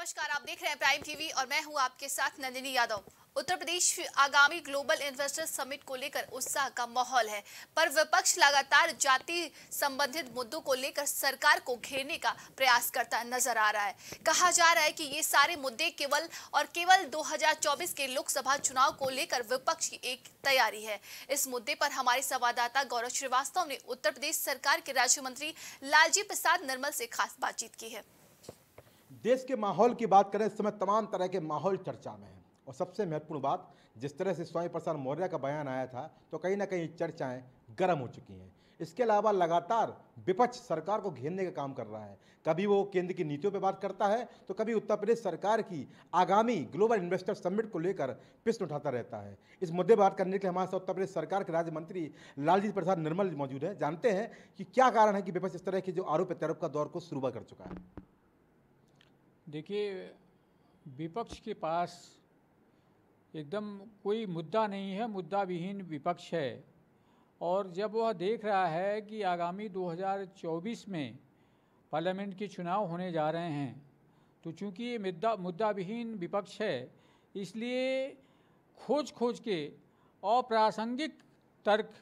नमस्कार आप देख रहे हैं प्राइम टीवी और मैं हूं आपके साथ नंदिनी यादव उत्तर प्रदेश आगामी ग्लोबल इन्वेस्टर समिट को लेकर उत्साह का माहौल है पर विपक्ष लगातार जाति संबंधित मुद्दों को लेकर सरकार को घेरने का प्रयास करता नजर आ रहा है कहा जा रहा है कि ये सारे मुद्दे केवल और केवल 2024 के लोकसभा चुनाव को लेकर विपक्ष की एक तैयारी है इस मुद्दे पर हमारे संवाददाता गौरव श्रीवास्तव ने उत्तर प्रदेश सरकार के राज्य मंत्री लालजी प्रसाद निर्मल से खास बातचीत की है देश के माहौल की बात करें इस समय तमाम तरह के माहौल चर्चा में है और सबसे महत्वपूर्ण बात जिस तरह से स्वामी प्रसाद मौर्य का बयान आया था तो कहीं ना कहीं चर्चाएं गर्म हो चुकी हैं इसके अलावा लगातार विपक्ष सरकार को घेरने का काम कर रहा है कभी वो केंद्र की नीतियों पर बात करता है तो कभी उत्तर प्रदेश सरकार की आगामी ग्लोबल इन्वेस्टर समिट को लेकर प्रश्न उठाता रहता है इस मुद्दे बात करने के लिए हमारे साथ उत्तर प्रदेश सरकार के राज्य मंत्री लालजी प्रसाद निर्मल मौजूद है जानते हैं कि क्या कारण है कि विपक्ष इस तरह के जो आरोप प्रत्यारोप का दौर को शुरू कर चुका है देखिए विपक्ष के पास एकदम कोई मुद्दा नहीं है मुद्दा विहीन विपक्ष है और जब वह देख रहा है कि आगामी 2024 में पार्लियामेंट के चुनाव होने जा रहे हैं तो चूंकि ये मुद्दा मुद्दा विहीन विपक्ष है इसलिए खोज खोज के अप्रासंगिक तर्क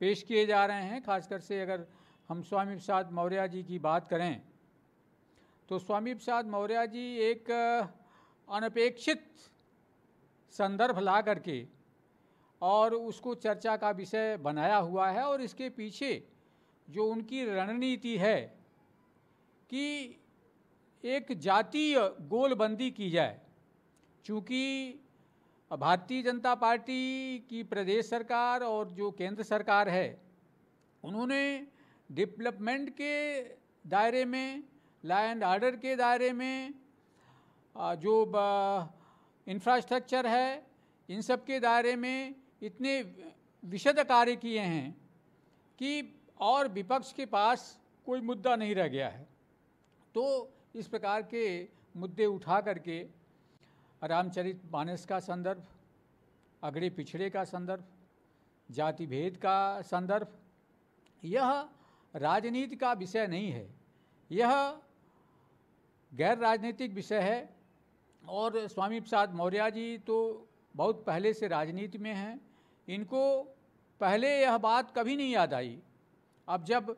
पेश किए जा रहे हैं खासकर से अगर हम स्वामी प्रसाद मौर्य जी की बात करें तो स्वामी प्रसाद मौर्य जी एक अनपेक्षित संदर्भ ला करके और उसको चर्चा का विषय बनाया हुआ है और इसके पीछे जो उनकी रणनीति है कि एक जातीय गोलबंदी की जाए चूँकि भारतीय जनता पार्टी की प्रदेश सरकार और जो केंद्र सरकार है उन्होंने डेवलपमेंट के दायरे में लॉ एंड आर्डर के दायरे में जो इंफ्रास्ट्रक्चर है इन सब के दायरे में इतने विशद कार्य किए हैं कि और विपक्ष के पास कोई मुद्दा नहीं रह गया है तो इस प्रकार के मुद्दे उठा करके रामचरित मानस का संदर्भ अगड़े पिछड़े का संदर्भ जाति भेद का संदर्भ यह राजनीति का विषय नहीं है यह गैर राजनीतिक विषय है और स्वामी प्रसाद मौर्य जी तो बहुत पहले से राजनीति में हैं इनको पहले यह बात कभी नहीं याद आई अब जब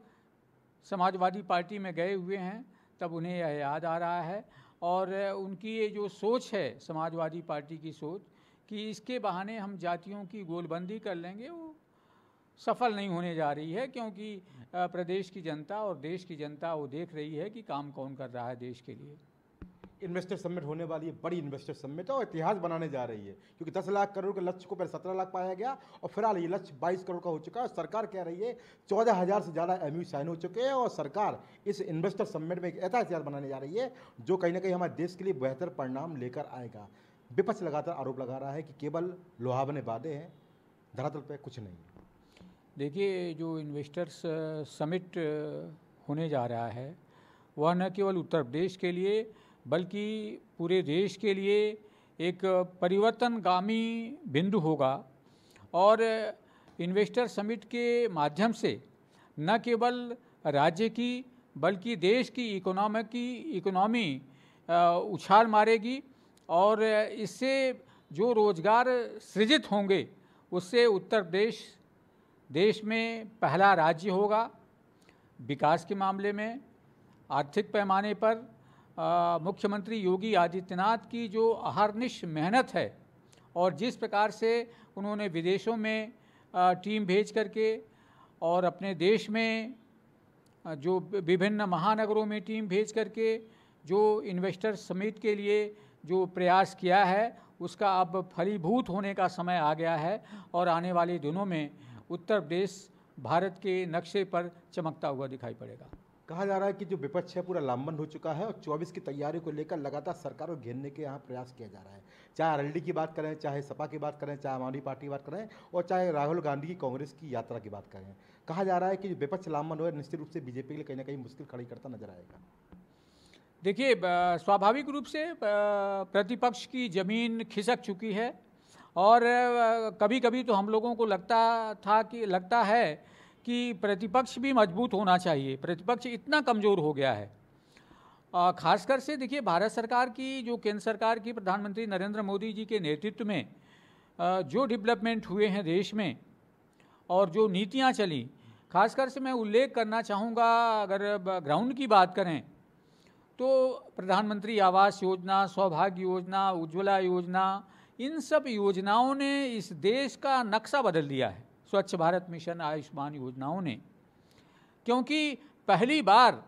समाजवादी पार्टी में गए हुए हैं तब उन्हें यह याद आ रहा है और उनकी ये जो सोच है समाजवादी पार्टी की सोच कि इसके बहाने हम जातियों की गोलबंदी कर लेंगे वो सफल नहीं होने जा रही है क्योंकि प्रदेश की जनता और देश की जनता वो देख रही है कि काम कौन कर रहा है देश के लिए इन्वेस्टर समिट होने वाली है बड़ी इन्वेस्टर समिट है और इतिहास बनाने जा रही है क्योंकि 10 लाख करोड़ के लक्ष्य को पहले 17 लाख पाया गया और फिलहाल ये लक्ष्य 22 करोड़ का हो चुका है सरकार कह रही है चौदह हज़ार से ज़्यादा एम साइन हो चुके हैं और सरकार इस इन्वेस्टर समिट में एक ऐसा इतिहास बनाने जा रही है जो कहीं ना कहीं हमारे देश के लिए बेहतर परिणाम लेकर आएगा विपक्ष लगातार आरोप लगा रहा है कि केवल लोहावने वादे हैं धरातल पर कुछ नहीं है देखिए जो इन्वेस्टर्स समिट होने जा रहा है वह न केवल उत्तर प्रदेश के लिए बल्कि पूरे देश के लिए एक परिवर्तनगामी बिंदु होगा और इन्वेस्टर समिट के माध्यम से न केवल राज्य की बल्कि देश की इकोनॉमी की इकोनॉमी उछाल मारेगी और इससे जो रोज़गार सृजित होंगे उससे उत्तर प्रदेश देश में पहला राज्य होगा विकास के मामले में आर्थिक पैमाने पर मुख्यमंत्री योगी आदित्यनाथ की जो अहरनिश मेहनत है और जिस प्रकार से उन्होंने विदेशों में आ, टीम भेज करके और अपने देश में जो विभिन्न महानगरों में टीम भेज करके जो इन्वेस्टर समिट के लिए जो प्रयास किया है उसका अब फलीभूत होने का समय आ गया है और आने वाले दिनों में उत्तर प्रदेश भारत के नक्शे पर चमकता हुआ दिखाई पड़ेगा कहा जा रहा है कि जो विपक्ष है पूरा लामबंद हो चुका है और 24 की तैयारी को लेकर लगातार सरकार को घेरने के यहाँ प्रयास किया जा रहा है चाहे आर की बात करें चाहे सपा की बात करें चाहे आम आदमी पार्टी की बात करें और चाहे राहुल गांधी की कांग्रेस की यात्रा की बात करें कहा जा रहा है कि जो विपक्ष लामबंद हो निश्चित रूप से बीजेपी के लिए कहीं ना कहीं मुश्किल खड़ी करता नजर आएगा देखिए स्वाभाविक रूप से प्रतिपक्ष की जमीन खिसक चुकी है और कभी कभी तो हम लोगों को लगता था कि लगता है कि प्रतिपक्ष भी मजबूत होना चाहिए प्रतिपक्ष इतना कमज़ोर हो गया है खासकर से देखिए भारत सरकार की जो केंद्र सरकार की प्रधानमंत्री नरेंद्र मोदी जी के नेतृत्व में जो डेवलपमेंट हुए हैं देश में और जो नीतियाँ चली खासकर से मैं उल्लेख करना चाहूँगा अगर ग्राउंड की बात करें तो प्रधानमंत्री आवास योजना सौभाग्य योजना उज्ज्वला योजना इन सब योजनाओं ने इस देश का नक्शा बदल दिया है स्वच्छ भारत मिशन आयुष्मान योजनाओं ने क्योंकि पहली बार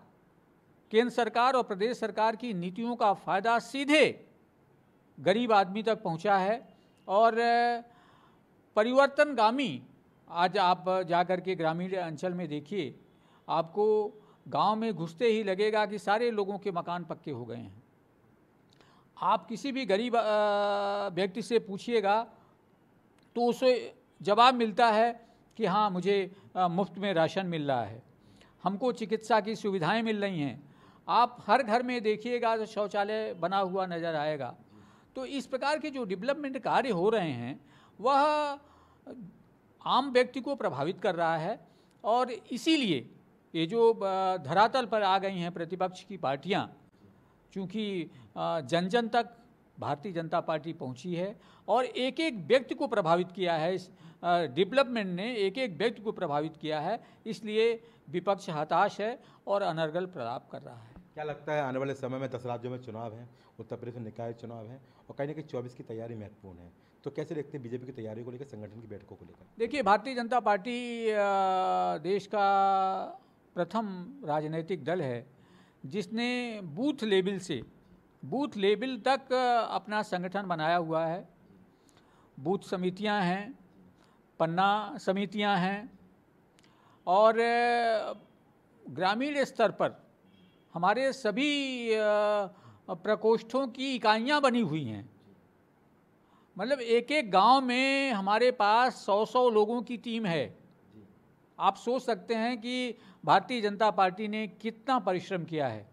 केंद्र सरकार और प्रदेश सरकार की नीतियों का फायदा सीधे गरीब आदमी तक पहुंचा है और परिवर्तनगामी आज आप जाकर के ग्रामीण अंचल में देखिए आपको गांव में घुसते ही लगेगा कि सारे लोगों के मकान पक्के हो गए हैं आप किसी भी गरीब व्यक्ति से पूछिएगा तो उसे जवाब मिलता है कि हाँ मुझे मुफ्त में राशन मिल रहा है हमको चिकित्सा की सुविधाएं मिल रही हैं आप हर घर में देखिएगा तो शौचालय बना हुआ नज़र आएगा तो इस प्रकार के जो डेवलपमेंट कार्य हो रहे हैं वह आम व्यक्ति को प्रभावित कर रहा है और इसीलिए ये जो धरातल पर आ गई हैं प्रतिपक्ष की पार्टियाँ चूँकि जन जन तक भारतीय जनता पार्टी पहुंची है और एक एक व्यक्ति को प्रभावित किया है इस डेवलपमेंट ने एक एक व्यक्ति को प्रभावित किया है इसलिए विपक्ष हताश है और अनर्गल प्रताप कर रहा है क्या लगता है आने वाले समय में दस राज्यों में चुनाव हैं उत्तर प्रदेश में निकाय चुनाव हैं और कहीं ना कहीं चौबीस की तैयारी महत्वपूर्ण है तो कैसे देखते हैं बीजेपी की तैयारी को लेकर संगठन की बैठकों को लेकर देखिए भारतीय जनता पार्टी देश का प्रथम राजनीतिक दल है जिसने बूथ लेवल से बूथ लेवल तक अपना संगठन बनाया हुआ है बूथ समितियां हैं पन्ना समितियां हैं और ग्रामीण स्तर पर हमारे सभी प्रकोष्ठों की इकाइयां बनी हुई हैं मतलब एक एक गांव में हमारे पास सौ सौ लोगों की टीम है आप सोच सकते हैं कि भारतीय जनता पार्टी ने कितना परिश्रम किया है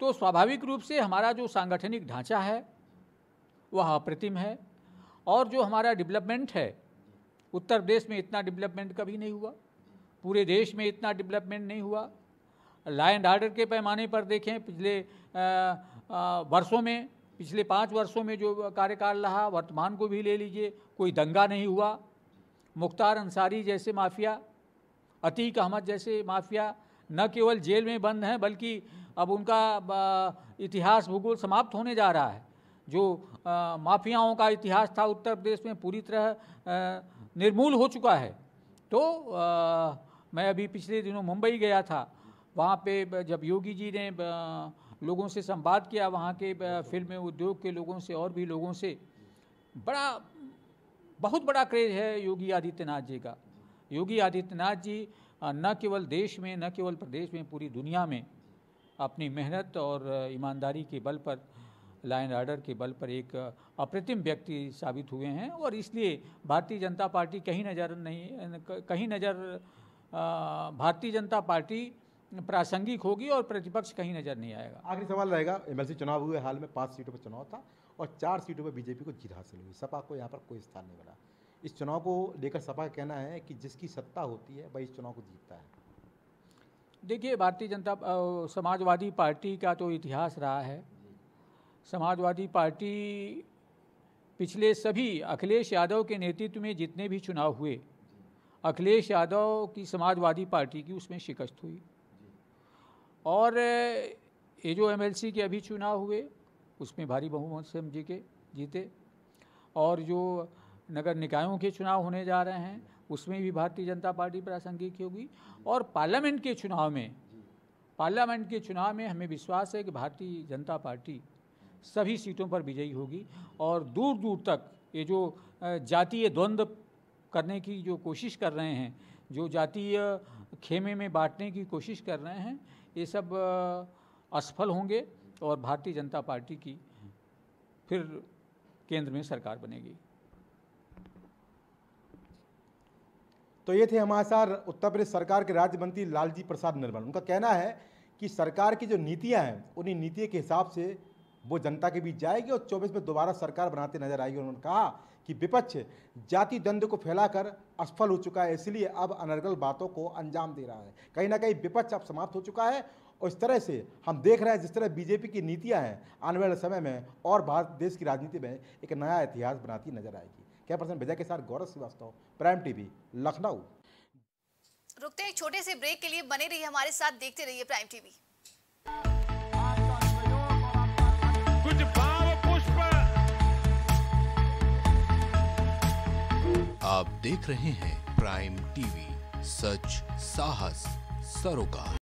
तो स्वाभाविक रूप से हमारा जो सांगठनिक ढांचा है वह अप्रतिम है और जो हमारा डेवलपमेंट है उत्तर प्रदेश में इतना डेवलपमेंट कभी नहीं हुआ पूरे देश में इतना डेवलपमेंट नहीं हुआ लाइन एंड आर्डर के पैमाने पर देखें पिछले वर्षों में पिछले पाँच वर्षों में जो कार्यकाल रहा वर्तमान को भी ले लीजिए कोई दंगा नहीं हुआ मुख्तार अंसारी जैसे माफिया अतीक अहमद जैसे माफिया न केवल जेल में बंद हैं बल्कि अब उनका इतिहास भूगोल समाप्त होने जा रहा है जो माफियाओं का इतिहास था उत्तर प्रदेश में पूरी तरह निर्मूल हो चुका है तो आ, मैं अभी पिछले दिनों मुंबई गया था वहाँ पे जब योगी जी ने लोगों से संवाद किया वहाँ के अच्छा। फिल्म उद्योग के लोगों से और भी लोगों से बड़ा बहुत बड़ा क्रेज है योगी आदित्यनाथ जी का योगी आदित्यनाथ जी न केवल देश में न केवल प्रदेश में पूरी दुनिया में अपनी मेहनत और ईमानदारी के बल पर लाइन आर्डर के बल पर एक अप्रतिम व्यक्ति साबित हुए हैं और इसलिए भारतीय जनता पार्टी कहीं नज़र नहीं कहीं नज़र भारतीय जनता पार्टी प्रासंगिक होगी और प्रतिपक्ष कहीं नज़र नहीं आएगा आखिरी सवाल रहेगा एमएलसी चुनाव हुए हाल में पाँच सीटों पर चुनाव था और चार सीटों पर बीजेपी को जीत हासिल हुई सपा को यहाँ पर कोई स्थान नहीं बना इस चुनाव को लेकर सपा का कहना है कि जिसकी सत्ता होती है वही इस चुनाव को जीतता है देखिए भारतीय जनता समाजवादी पार्टी का तो इतिहास रहा है समाजवादी पार्टी पिछले सभी अखिलेश यादव के नेतृत्व में जितने भी चुनाव हुए अखिलेश यादव की समाजवादी पार्टी की उसमें शिकस्त हुई और ये जो एमएलसी के अभी चुनाव हुए उसमें भारी बहुमत से हम जीके जीते और जो नगर निकायों के चुनाव होने जा रहे हैं उसमें भी भारतीय जनता पार्टी प्रासंगिक होगी और पार्लियामेंट के चुनाव में पार्लियामेंट के चुनाव में हमें विश्वास है कि भारतीय जनता पार्टी सभी सीटों पर विजयी होगी और दूर दूर तक ये जो जातीय द्वंद्व करने की जो कोशिश कर रहे हैं जो जातीय खेमे में बांटने की कोशिश कर रहे हैं ये सब असफल होंगे और भारतीय जनता पार्टी की फिर केंद्र में सरकार बनेगी तो ये थे हमारे साथ उत्तर प्रदेश सरकार के राज्य मंत्री लालजी प्रसाद निर्मल उनका कहना है कि सरकार की जो नीतियां हैं उन्हीं नीतियों के हिसाब से वो जनता के बीच जाएगी और 24 में दोबारा सरकार बनाते नजर आएगी उन्होंने कहा कि विपक्ष जाति द्वंद को फैलाकर असफल हो चुका है इसलिए अब अनर्गल बातों को अंजाम दे रहा है कहीं ना कहीं विपक्ष अब समाप्त हो चुका है और इस तरह से हम देख रहे हैं जिस तरह बीजेपी की नीतियाँ हैं आने वाले समय में और भारत देश की राजनीति में एक नया इतिहास बनाती नजर आएगी क्या पर्सन विजय के साथ गौरव श्रीवास्तव प्राइम टीवी लखनऊ रुकते हैं एक छोटे से ब्रेक के लिए बने रहिए हमारे साथ देखते रहिए प्राइम टीवी कुछ भाव पुष्प आप देख रहे हैं प्राइम टीवी सच साहस सरोकार